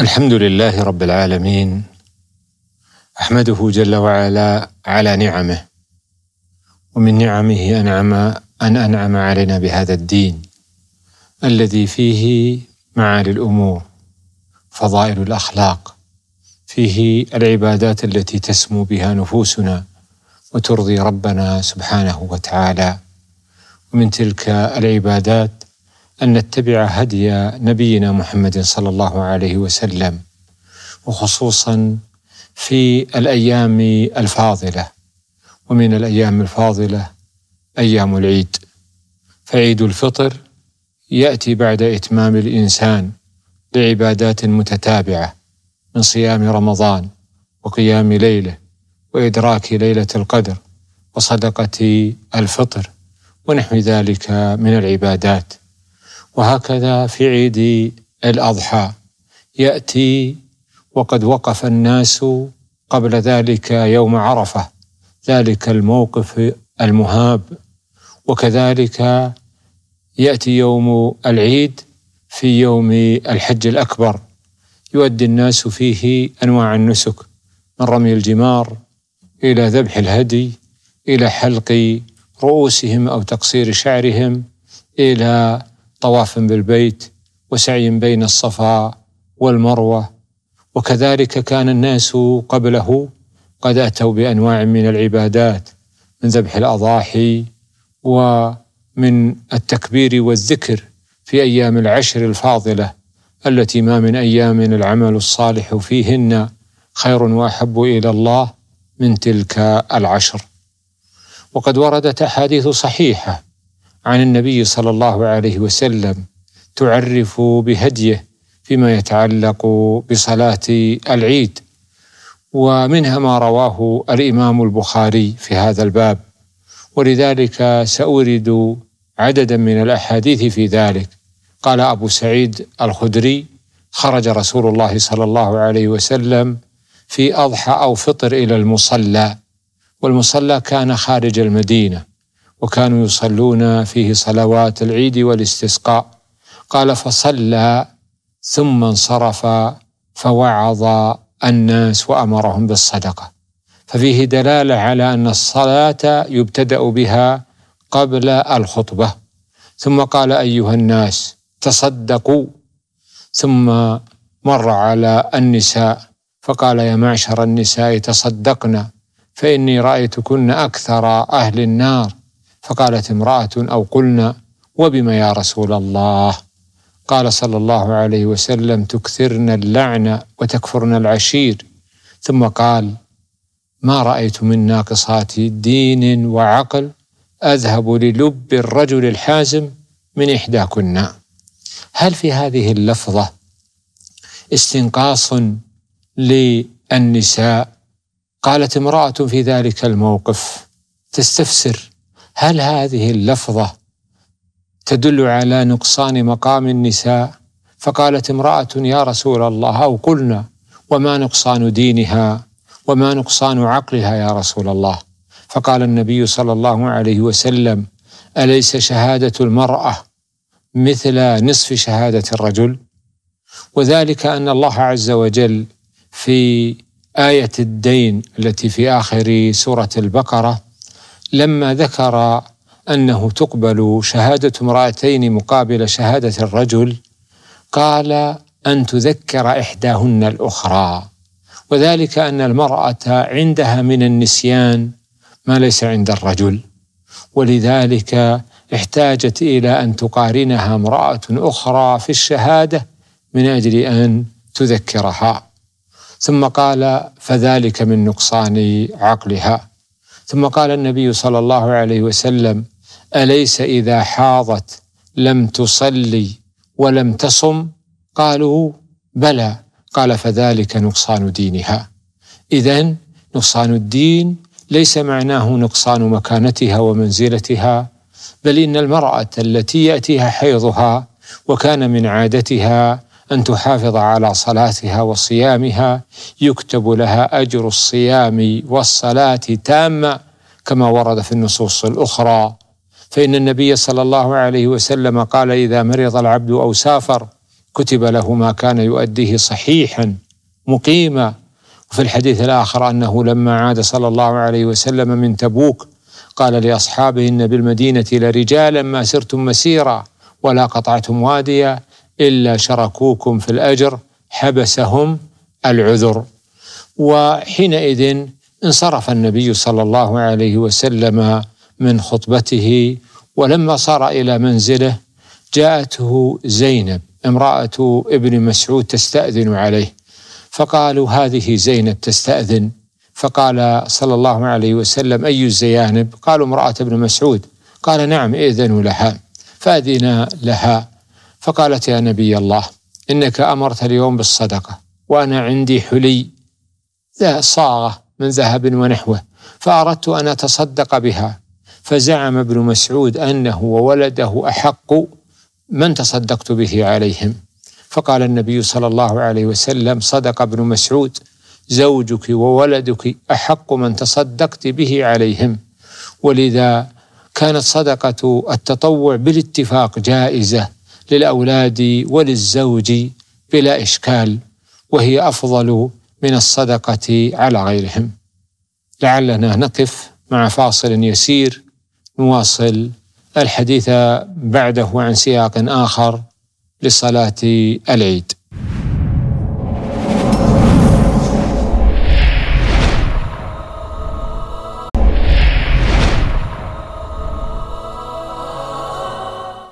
الحمد لله رب العالمين احمده جل وعلا على نعمه ومن نعمه انعم ان انعم علينا بهذا الدين الذي فيه معالي الامور فضائل الاخلاق فيه العبادات التي تسمو بها نفوسنا وترضي ربنا سبحانه وتعالى ومن تلك العبادات أن نتبع هدي نبينا محمد صلى الله عليه وسلم وخصوصا في الأيام الفاضلة ومن الأيام الفاضلة أيام العيد فعيد الفطر يأتي بعد إتمام الإنسان لعبادات متتابعة من صيام رمضان وقيام ليله وإدراك ليلة القدر وصدقة الفطر ونحو ذلك من العبادات وهكذا في عيد الأضحى يأتي وقد وقف الناس قبل ذلك يوم عرفة ذلك الموقف المهاب وكذلك يأتي يوم العيد في يوم الحج الأكبر يؤدي الناس فيه أنواع النسك من رمي الجمار إلى ذبح الهدي إلى حلق رؤوسهم أو تقصير شعرهم إلى طواف بالبيت وسعي بين الصفا والمروه وكذلك كان الناس قبله قد اتوا بانواع من العبادات من ذبح الاضاحي ومن التكبير والذكر في ايام العشر الفاضله التي ما من ايام العمل الصالح فيهن خير واحب الى الله من تلك العشر وقد وردت احاديث صحيحه عن النبي صلى الله عليه وسلم تعرف بهديه فيما يتعلق بصلاه العيد ومنها ما رواه الامام البخاري في هذا الباب ولذلك سأورد عددا من الأحاديث في ذلك قال أبو سعيد الخدري خرج رسول الله صلى الله عليه وسلم في أضحى أو فطر إلى المصلى والمصلى كان خارج المدينة وكانوا يصلون فيه صلوات العيد والاستسقاء قال فصلى ثم انصرف فوعظ الناس وامرهم بالصدقه ففيه دلاله على ان الصلاه يبتدا بها قبل الخطبه ثم قال ايها الناس تصدقوا ثم مر على النساء فقال يا معشر النساء تصدقنا فاني رايتكن اكثر اهل النار فقالت امرأة أو قلنا وبما يا رسول الله قال صلى الله عليه وسلم تكثرن اللعنة وتكفرن العشير ثم قال ما رأيت من ناقصات دين وعقل أذهب للب الرجل الحازم من إحداكن هل في هذه اللفظة استنقاص للنساء قالت امرأة في ذلك الموقف تستفسر هل هذه اللفظة تدل على نقصان مقام النساء فقالت امرأة يا رسول الله أو قلنا وما نقصان دينها وما نقصان عقلها يا رسول الله فقال النبي صلى الله عليه وسلم أليس شهادة المرأة مثل نصف شهادة الرجل وذلك أن الله عز وجل في آية الدين التي في آخر سورة البقرة لما ذكر أنه تقبل شهادة امرأتين مقابل شهادة الرجل قال أن تذكر إحداهن الأخرى وذلك أن المرأة عندها من النسيان ما ليس عند الرجل ولذلك احتاجت إلى أن تقارنها امرأة أخرى في الشهادة من أجل أن تذكرها ثم قال فذلك من نقصان عقلها ثم قال النبي صلى الله عليه وسلم اليس اذا حاضت لم تصلي ولم تصم قالوا بلى قال فذلك نقصان دينها اذا نقصان الدين ليس معناه نقصان مكانتها ومنزلتها بل ان المراه التي ياتيها حيضها وكان من عادتها أن تحافظ على صلاتها وصيامها يكتب لها أجر الصيام والصلاة تامة كما ورد في النصوص الأخرى فإن النبي صلى الله عليه وسلم قال إذا مرض العبد أو سافر كتب له ما كان يؤديه صحيحا مقيما وفي الحديث الآخر أنه لما عاد صلى الله عليه وسلم من تبوك قال لأصحابه إن بالمدينة لرجالا ما سرتم مسيرا ولا قطعتم واديا إلا شركوكم في الأجر حبسهم العذر وحينئذ انصرف النبي صلى الله عليه وسلم من خطبته ولما صار إلى منزله جاءته زينب امرأة ابن مسعود تستأذن عليه فقالوا هذه زينب تستأذن فقال صلى الله عليه وسلم أي الزيانب قالوا امرأة ابن مسعود قال نعم إذن لها فأذن لها فقالت يا نبي الله إنك أمرت اليوم بالصدقة وأنا عندي حلي ذا صاغة من ذهب ونحوه فأردت أن أتصدق بها فزعم ابن مسعود أنه وولده أحق من تصدقت به عليهم فقال النبي صلى الله عليه وسلم صدق ابن مسعود زوجك وولدك أحق من تصدقت به عليهم ولذا كانت صدقة التطوع بالاتفاق جائزة للأولاد وللزوج بلا إشكال وهي أفضل من الصدقة على غيرهم لعلنا نقف مع فاصل يسير نواصل الحديث بعده عن سياق آخر لصلاة العيد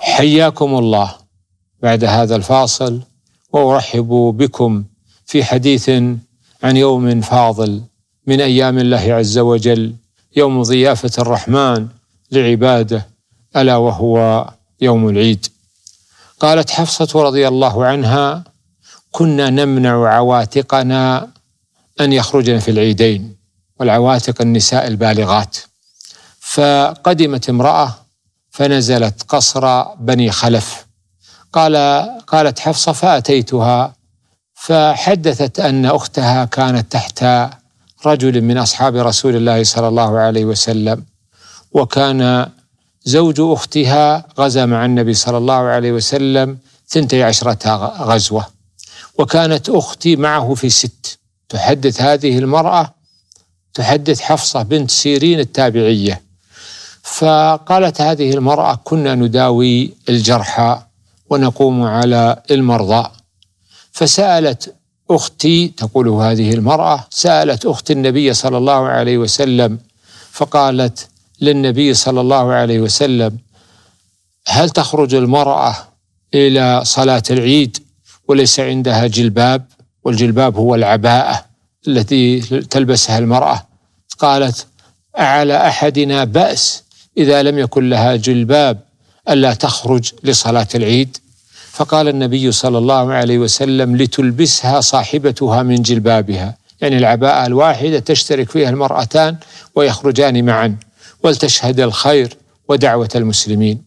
حياكم الله بعد هذا الفاصل وارحب بكم في حديث عن يوم فاضل من ايام الله عز وجل يوم ضيافه الرحمن لعباده الا وهو يوم العيد قالت حفصه رضي الله عنها كنا نمنع عواتقنا ان يخرجن في العيدين والعواتق النساء البالغات فقدمت امراه فنزلت قصر بني خلف قال قالت حفصة فأتيتها فحدثت أن أختها كانت تحت رجل من أصحاب رسول الله صلى الله عليه وسلم وكان زوج أختها غزا مع النبي صلى الله عليه وسلم ثنتي عشرة غزوة وكانت أختي معه في ست تحدث هذه المرأة تحدث حفصة بنت سيرين التابعية فقالت هذه المرأة كنا نداوي الجرحى ونقوم على المرضى فسالت اختي تقول هذه المراه سالت اخت النبي صلى الله عليه وسلم فقالت للنبي صلى الله عليه وسلم هل تخرج المراه الى صلاه العيد وليس عندها جلباب والجلباب هو العباءه التي تلبسها المراه قالت على احدنا باس اذا لم يكن لها جلباب ألا تخرج لصلاة العيد فقال النبي صلى الله عليه وسلم لتلبسها صاحبتها من جلبابها يعني العباءة الواحدة تشترك فيها المرأتان ويخرجان معا ولتشهد الخير ودعوة المسلمين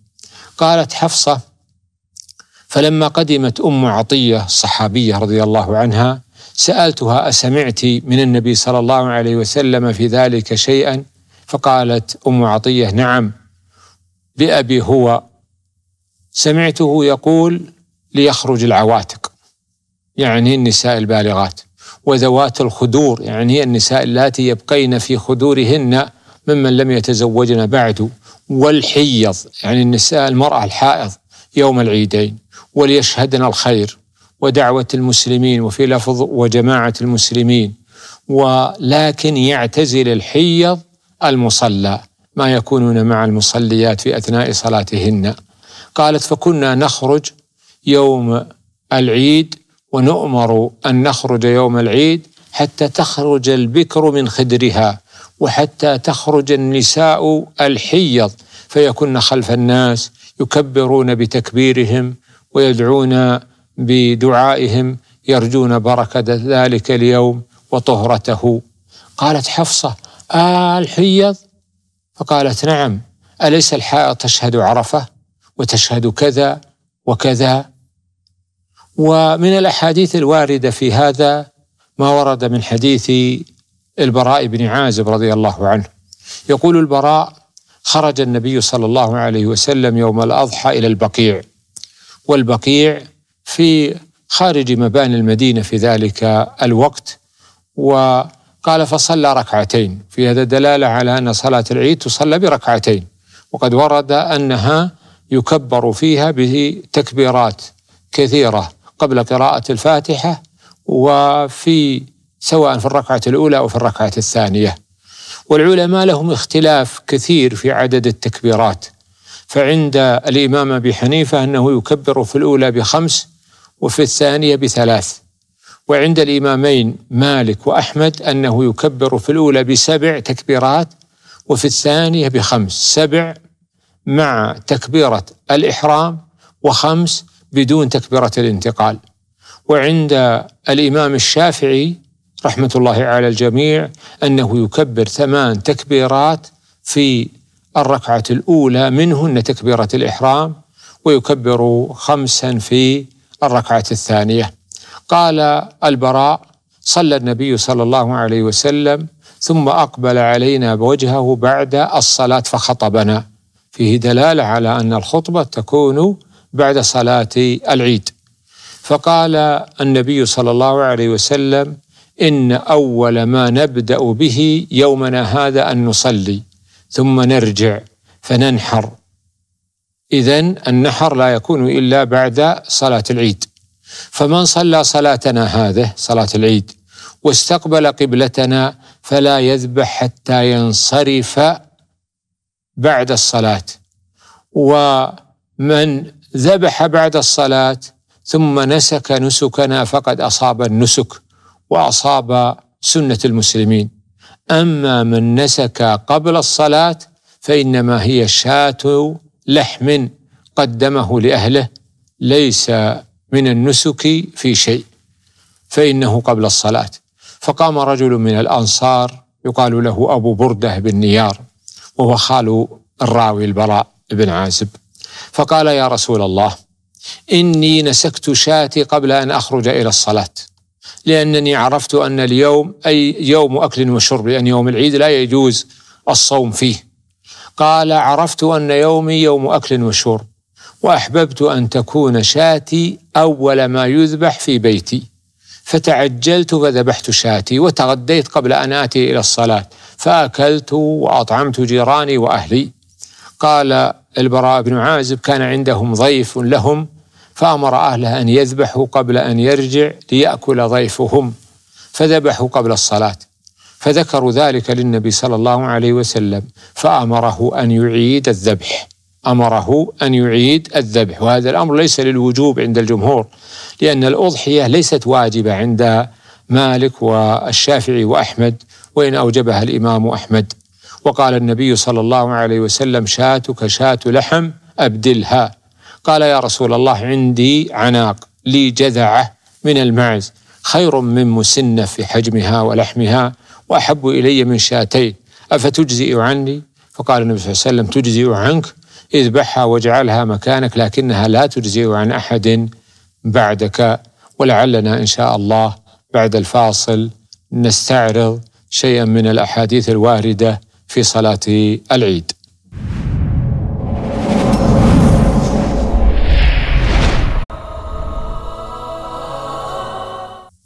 قالت حفصة فلما قدمت أم عطية الصحابية رضي الله عنها سألتها أسمعت من النبي صلى الله عليه وسلم في ذلك شيئا فقالت أم عطية نعم بأبي هو سمعته يقول ليخرج العواتق يعني النساء البالغات وذوات الخدور يعني النساء اللاتي يبقين في خدورهن ممن لم يتزوجن بعد والحيض يعني النساء المرأة الحائض يوم العيدين وليشهدن الخير ودعوة المسلمين وفي لفظ وجماعة المسلمين ولكن يعتزل الحيض المصلى ما يكونون مع المصليات في أثناء صلاتهن قالت فكنا نخرج يوم العيد ونؤمر أن نخرج يوم العيد حتى تخرج البكر من خدرها وحتى تخرج النساء الحيض فيكن خلف الناس يكبرون بتكبيرهم ويدعون بدعائهم يرجون بركة ذلك اليوم وطهرته قالت حفصة آه الحيض فقالت نعم أليس الحائط تشهد عرفة وتشهد كذا وكذا ومن الأحاديث الواردة في هذا ما ورد من حديث البراء بن عازب رضي الله عنه يقول البراء خرج النبي صلى الله عليه وسلم يوم الأضحى إلى البقيع والبقيع في خارج مباني المدينة في ذلك الوقت و قال فصلى ركعتين في هذا دلالة على أن صلاة العيد تصلى بركعتين وقد ورد أنها يكبر فيها بتكبيرات كثيرة قبل قراءة الفاتحة وفي سواء في الركعة الأولى أو في الركعة الثانية والعلماء لهم اختلاف كثير في عدد التكبيرات فعند الإمام أبي حنيفة أنه يكبر في الأولى بخمس وفي الثانية بثلاث وعند الإمامين مالك وأحمد أنه يكبر في الأولى بسبع تكبيرات وفي الثانية بخمس سبع مع تكبيرة الإحرام وخمس بدون تكبيرة الانتقال وعند الإمام الشافعي رحمة الله على الجميع أنه يكبر ثمان تكبيرات في الركعة الأولى منهن تكبيرة الإحرام ويكبر خمسا في الركعة الثانية قال البراء صلى النبي صلى الله عليه وسلم ثم اقبل علينا بوجهه بعد الصلاه فخطبنا فيه دلاله على ان الخطبه تكون بعد صلاه العيد فقال النبي صلى الله عليه وسلم ان اول ما نبدا به يومنا هذا ان نصلي ثم نرجع فننحر اذا النحر لا يكون الا بعد صلاه العيد فمن صلى صلاتنا هذه صلاة العيد واستقبل قبلتنا فلا يذبح حتى ينصرف بعد الصلاة ومن ذبح بعد الصلاة ثم نسك نسكنا فقد أصاب النسك وأصاب سنة المسلمين أما من نسك قبل الصلاة فإنما هي شاة لحم قدمه لأهله ليس من النسك في شيء فإنه قبل الصلاة فقام رجل من الأنصار يقال له أبو بردة بن نيار وهو خال الراوي البراء بن عازب فقال يا رسول الله إني نسكت شاتي قبل أن أخرج إلى الصلاة لأنني عرفت أن اليوم أي يوم أكل وشرب لأن يوم العيد لا يجوز الصوم فيه قال عرفت أن يومي يوم أكل وشرب واحببت ان تكون شاتي اول ما يذبح في بيتي فتعجلت فذبحت شاتي وتغديت قبل ان اتي الى الصلاه فاكلت واطعمت جيراني واهلي قال البراء بن عازب كان عندهم ضيف لهم فامر اهله ان يذبحوا قبل ان يرجع لياكل ضيفهم فذبحوا قبل الصلاه فذكروا ذلك للنبي صلى الله عليه وسلم فامره ان يعيد الذبح امره ان يعيد الذبح وهذا الامر ليس للوجوب عند الجمهور لان الاضحيه ليست واجبه عند مالك والشافعي واحمد وان اوجبها الامام احمد وقال النبي صلى الله عليه وسلم شاتك شاة لحم ابدلها قال يا رسول الله عندي عناق لي جذعه من المعز خير من مسنه في حجمها ولحمها واحب الي من شاتين افتجزئ عني؟ فقال النبي صلى الله عليه وسلم تجزئ عنك اذبحها واجعلها مكانك لكنها لا تجزئ عن أحد بعدك ولعلنا إن شاء الله بعد الفاصل نستعرض شيئا من الأحاديث الواردة في صلاة العيد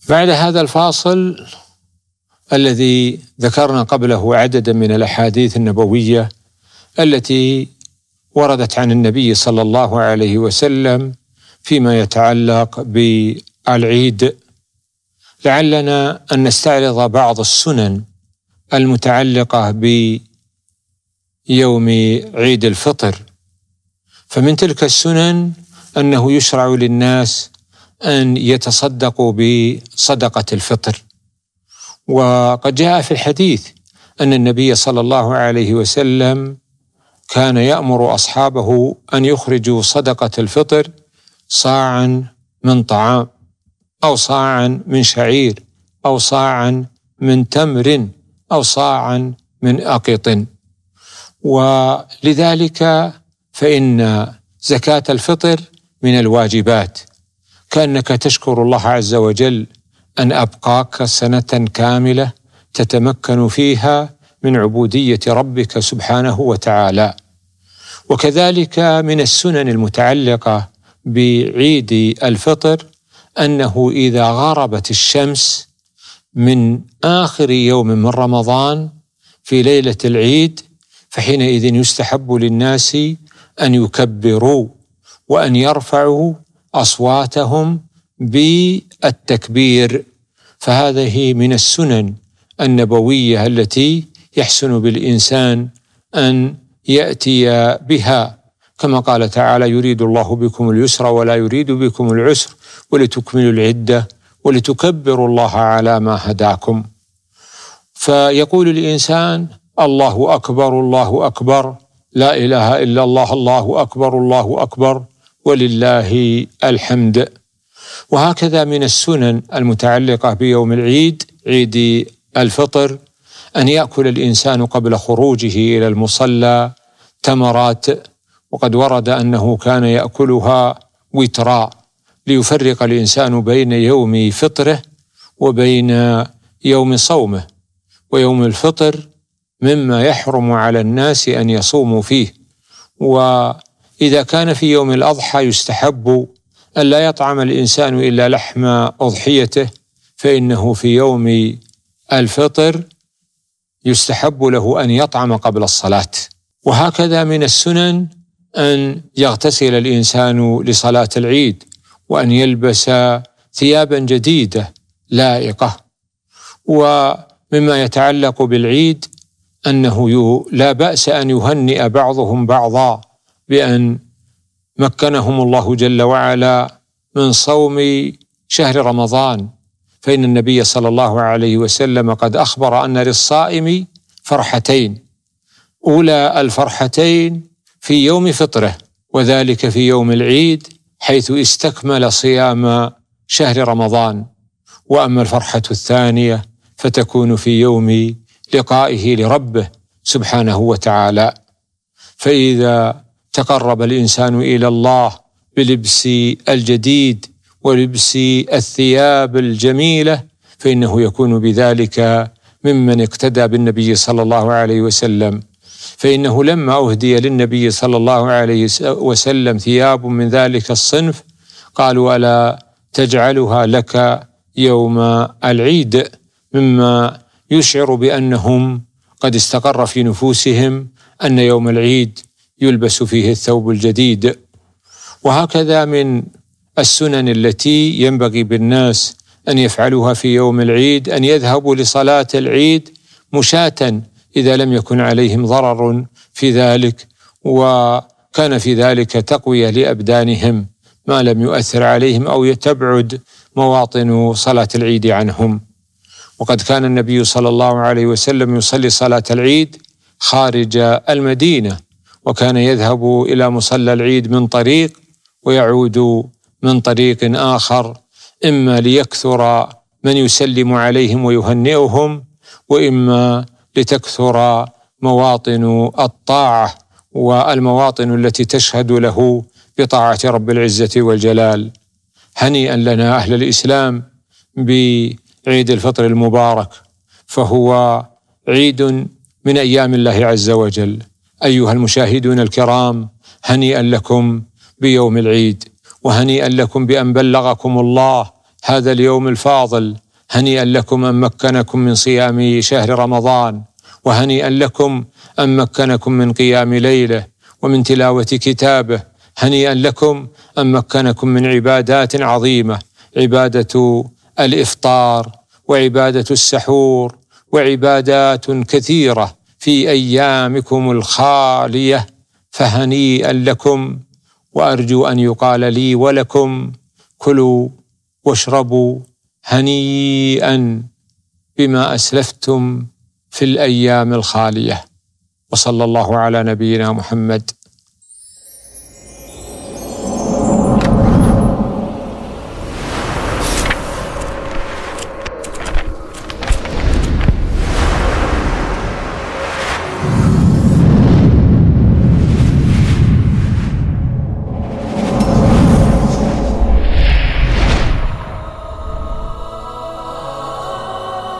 بعد هذا الفاصل الذي ذكرنا قبله عددا من الاحاديث النبويه التي وردت عن النبي صلى الله عليه وسلم فيما يتعلق بالعيد لعلنا ان نستعرض بعض السنن المتعلقه بيوم عيد الفطر فمن تلك السنن انه يشرع للناس ان يتصدقوا بصدقه الفطر وقد جاء في الحديث ان النبي صلى الله عليه وسلم كان يامر اصحابه ان يخرجوا صدقه الفطر صاعا من طعام او صاعا من شعير او صاعا من تمر او صاعا من اقط ولذلك فان زكاه الفطر من الواجبات كانك تشكر الله عز وجل ان ابقاك سنه كامله تتمكن فيها من عبوديه ربك سبحانه وتعالى وكذلك من السنن المتعلقه بعيد الفطر انه اذا غربت الشمس من اخر يوم من رمضان في ليله العيد فحينئذ يستحب للناس ان يكبروا وان يرفعوا اصواتهم بالتكبير فهذه من السنن النبويه التي يحسن بالإنسان أن يأتي بها كما قال تعالى يريد الله بكم اليسر ولا يريد بكم العسر ولتكملوا العدة ولتكبروا الله على ما هداكم فيقول الإنسان الله أكبر الله أكبر لا إله إلا الله الله أكبر الله أكبر ولله الحمد وهكذا من السنن المتعلقة بيوم العيد عيد الفطر أن يأكل الإنسان قبل خروجه إلى المصلى تمرات وقد ورد أنه كان يأكلها وترا ليفرق الإنسان بين يوم فطره وبين يوم صومه ويوم الفطر مما يحرم على الناس أن يصوموا فيه وإذا كان في يوم الأضحى يستحب أن لا يطعم الإنسان إلا لحم أضحيته فإنه في يوم الفطر يستحب له ان يطعم قبل الصلاه وهكذا من السنن ان يغتسل الانسان لصلاه العيد وان يلبس ثيابا جديده لائقه ومما يتعلق بالعيد انه لا باس ان يهنئ بعضهم بعضا بان مكنهم الله جل وعلا من صوم شهر رمضان فإن النبي صلى الله عليه وسلم قد أخبر أن للصائم فرحتين أولى الفرحتين في يوم فطره وذلك في يوم العيد حيث استكمل صيام شهر رمضان وأما الفرحة الثانية فتكون في يوم لقائه لربه سبحانه وتعالى فإذا تقرب الإنسان إلى الله بلبس الجديد ولبس الثياب الجميله فانه يكون بذلك ممن اقتدى بالنبي صلى الله عليه وسلم فانه لما اهدي للنبي صلى الله عليه وسلم ثياب من ذلك الصنف قالوا الا تجعلها لك يوم العيد مما يشعر بانهم قد استقر في نفوسهم ان يوم العيد يلبس فيه الثوب الجديد وهكذا من السنن التي ينبغي بالناس أن يفعلوها في يوم العيد أن يذهبوا لصلاة العيد مشاة إذا لم يكن عليهم ضرر في ذلك وكان في ذلك تقوية لأبدانهم ما لم يؤثر عليهم أو تبعد مواطن صلاة العيد عنهم وقد كان النبي صلى الله عليه وسلم يصلي صلاة العيد خارج المدينة وكان يذهب إلى مصلى العيد من طريق ويعود من طريق آخر إما ليكثر من يسلم عليهم ويهنئهم وإما لتكثر مواطن الطاعة والمواطن التي تشهد له بطاعة رب العزة والجلال هنيئا لنا أهل الإسلام بعيد الفطر المبارك فهو عيد من أيام الله عز وجل أيها المشاهدون الكرام هنيئا لكم بيوم العيد وهنيئا لكم بأن بلغكم الله هذا اليوم الفاضل هنيئا لكم أن مكنكم من صيام شهر رمضان وهنيئا لكم أن مكنكم من قيام ليله ومن تلاوة كتابه هنيئا لكم أن مكنكم من عبادات عظيمة عبادة الإفطار وعبادة السحور وعبادات كثيرة في أيامكم الخالية فهنيئا لكم وارجو ان يقال لي ولكم كلوا واشربوا هنيئا بما اسلفتم في الايام الخاليه وصلى الله على نبينا محمد